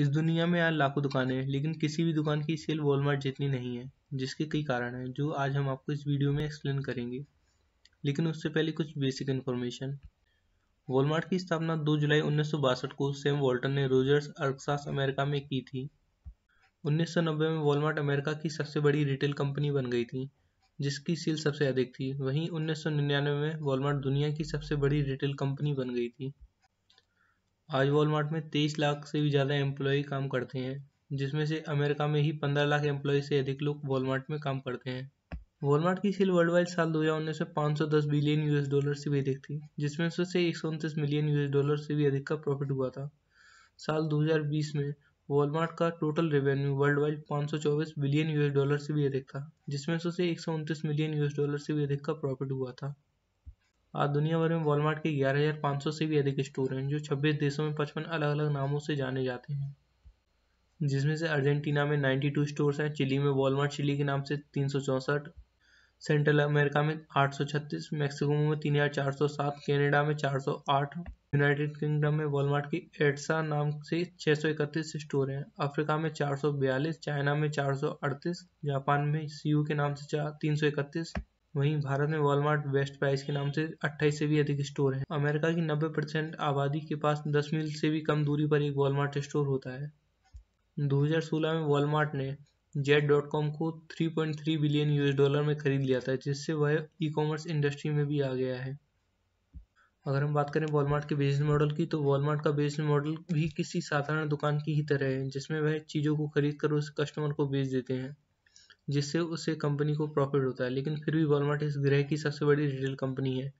इस दुनिया में आज लाखों दुकानें हैं लेकिन किसी भी दुकान की सेल वॉलमार्ट जितनी नहीं है जिसके कई कारण हैं जो आज हम आपको इस वीडियो में एक्सप्लेन करेंगे लेकिन उससे पहले कुछ बेसिक इन्फॉर्मेशन वॉलमार्ट की स्थापना 2 जुलाई उन्नीस को सेम वॉल्टन ने रोजर्स अर्कसास अमेरिका में की थी उन्नीस में वॉलमार्ट अमेरिका की सबसे बड़ी रिटेल कंपनी बन गई थी जिसकी सेल सबसे अधिक थी वहीं उन्नीस में वॉलमार्ट दुनिया की सबसे बड़ी रिटेल कंपनी बन गई थी आज वॉलमार्ट में तेईस लाख से भी ज़्यादा एम्प्लॉय काम करते हैं जिसमें से अमेरिका में ही पंद्रह लाख एम्प्लॉय से अधिक लोग वॉलमार्ट में काम करते हैं वॉलमार्ट की सेल वर्ल्ड वाइड साल 2019 में दस बिलियन यूएस डॉलर से भी अधिक थी जिसमें से एक मिलियन यूएस डॉलर से भी अधिक का प्रॉफिट हुआ था साल 2020 में वॉलमार्ट का टोटल रेवेन्यू वर्ल्ड वाइड चौबीस बिलियन यूएस डॉलर से भी अधिक था जिसमें से एक मिलियन यूएस डॉलर से भी अधिक का प्रॉफिट हुआ था आज दुनिया भर में वॉलमार्ट के 11,500 से भी अधिक स्टोर हैं जो 26 देशों में 55 अलग अलग नामों से जाने जाते हैं जिसमें से अर्जेंटीना में 92 स्टोर्स हैं चिली में वॉलमार्ट चिली के नाम से तीन सेंट्रल अमेरिका में 836, मेक्सिको में 3407, कनाडा में 408, यूनाइटेड किंगडम में वॉलमार्ट की एडसा नाम से 631 स्टोर हैं अफ्रीका में 442, चाइना में 438, जापान में सीयू के नाम से तीन सौ वहीं भारत में वॉलमार्ट बेस्ट प्राइस के नाम से 28 से भी अधिक स्टोर हैं अमेरिका की 90 परसेंट आबादी के पास 10 मील से भी कम दूरी पर एक वॉलमार्ट स्टोर होता है 2016 में वॉलमार्ट ने जेट डॉट कॉम को 3.3 बिलियन यूएस डॉलर में खरीद लिया था जिससे वह ई कॉमर्स इंडस्ट्री में भी आ गया है अगर हम बात करें वॉलमार्ट के बिजनेस मॉडल की तो वॉलमार्ट का बिजनेस मॉडल भी किसी साधारण दुकान की ही तरह है जिसमें वह चीज़ों को खरीद कर उस कस्टमर को बेच देते हैं जिससे उससे कंपनी को प्रॉफिट होता है लेकिन फिर भी वॉलमार्ट इस ग्रह की सबसे बड़ी रिटेल कंपनी है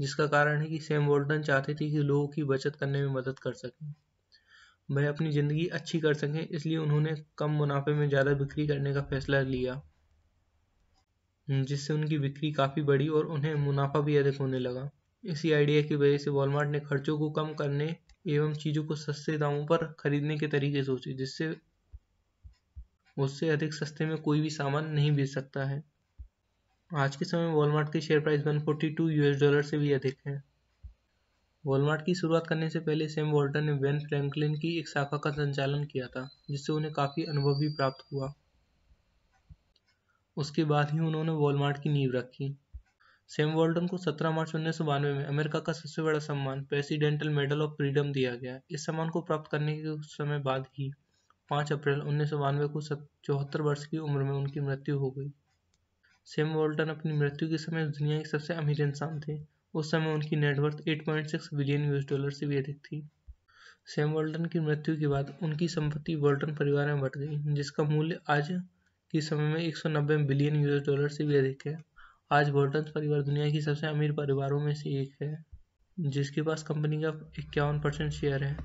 जिसका कारण है कि सैम वोल्टन चाहते थे कि लोगों की बचत करने में मदद कर सकें वह अपनी ज़िंदगी अच्छी कर सकें इसलिए उन्होंने कम मुनाफे में ज़्यादा बिक्री करने का फैसला लिया जिससे उनकी बिक्री काफ़ी बढ़ी और उन्हें मुनाफा भी अधिक होने लगा इसी आइडिया की वजह से वॉलमार्ट ने खर्चों को कम करने एवं चीज़ों को सस्ते दामों पर खरीदने के तरीके सोचे जिससे उससे अधिक सस्ते में कोई भी सामान नहीं बेच सकता है आज के समय में वॉलमार्ट की शेयर प्राइस 142 यूएस डॉलर से भी अधिक है वॉलमार्ट की शुरुआत करने से पहले सेम वॉल्टन ने वेन फ्रैंकलिन की एक शाखा का संचालन किया था जिससे उन्हें काफ़ी अनुभव भी प्राप्त हुआ उसके बाद ही उन्होंने वॉलमार्ट की नींव रखी सेम वॉल्टन को 17 मार्च उन्नीस में अमेरिका का सबसे बड़ा सम्मान प्रेसिडेंटल मेडल ऑफ फ्रीडम दिया गया इस सम्मान को प्राप्त करने के समय बाद ही पाँच अप्रैल उन्नीस सौ बानवे को चौहत्तर वर्ष की उम्र में उनकी मृत्यु हो गई सेम वोल्टन अपनी मृत्यु के समय दुनिया के सबसे अमीर इंसान थे उस समय उनकी नेटवर्थ 8.6 बिलियन यूएस डॉलर से भी अधिक थी सेम वोल्टन की मृत्यु के बाद उनकी संपत्ति वोल्टन परिवार में बट गई जिसका मूल्य आज के समय में 190 बिलियन यूएस डॉलर से भी अधिक है आज वोल्टन परिवार दुनिया की सबसे अमीर परिवारों में से एक है जिसके पास कंपनी का इक्यावन परसेंट शेयर है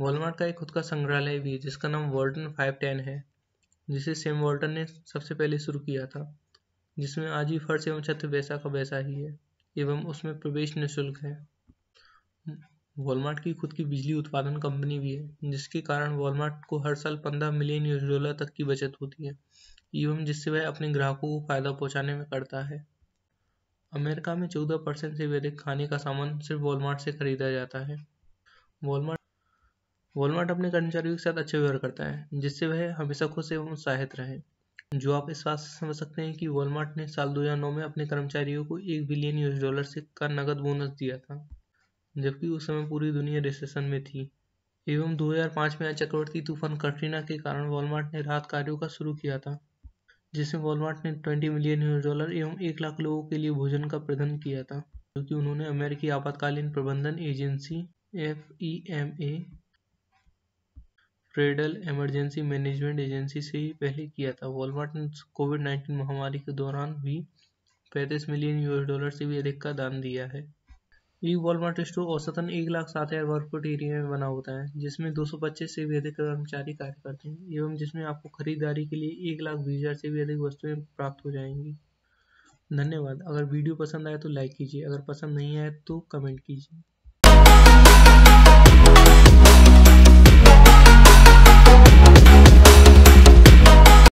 वॉलमार्ट का एक खुद का संग्रहालय भी है जिसका नाम वॉल्टन फाइव टेन है जिसे सेम वॉल्टन ने सबसे पहले शुरू किया था जिसमें आज भी फर्श एवं छत वैसा का वैसा ही है एवं उसमें प्रवेश निःशुल्क है वॉलमार्ट की खुद की बिजली उत्पादन कंपनी भी है जिसके कारण वॉलमार्ट को हर साल पंद्रह मिलियन डॉलर तक की बचत होती है एवं जिससे वह अपने ग्राहकों को फायदा पहुंचाने में करता है अमेरिका में चौदह परसेंट से भी अधिक खाने का सामान सिर्फ वॉलमार्ट से खरीदा जाता है वॉलमार्ट वॉलमार्ट अपने कर्मचारियों के साथ अच्छा व्यवहार करता है जिससे वह हमेशा खुश एवं उत्साहित रहे जो आप इस बात से समझ सकते हैं कि वॉलमार्ट ने साल 2009 में अपने कर्मचारियों को एक बिलियन यूएस डॉलर से का नकद बोनस दिया था जबकि उस समय पूरी दुनिया रिसेशन में थी एवं 2005 में चक्रवर्ती तूफान कटरीना के कारण वॉलमार्ट ने राहत कार्यों का शुरू किया था जिसमें वॉलमार्ट ने 20 मिलियन यूएस डॉलर एवं एक लाख लोगों के लिए भोजन का प्रबंधन किया था क्योंकि उन्होंने अमेरिकी आपातकालीन प्रबंधन agency F E M A federal emergency management agency से ही पहले किया था वॉलमार्ट ने कोविड नाइन्टीन महामारी के दौरान भी पैंतीस मिलियन यूएस डॉलर से भी अधिक का दान दिया है एक वॉलमार्ट स्टोर औसतन एक लाख सात हज़ार वर्ग फुट एरिया में बना होता है जिसमें दो सौ पच्चीस से भी अधिक कर्मचारी कार्य करते हैं एवं जिसमें आपको खरीदारी के लिए एक लाख बीस हज़ार से भी अधिक वस्तुएं प्राप्त हो जाएंगी धन्यवाद अगर वीडियो पसंद आए तो लाइक कीजिए अगर पसंद नहीं आए तो कमेंट कीजिए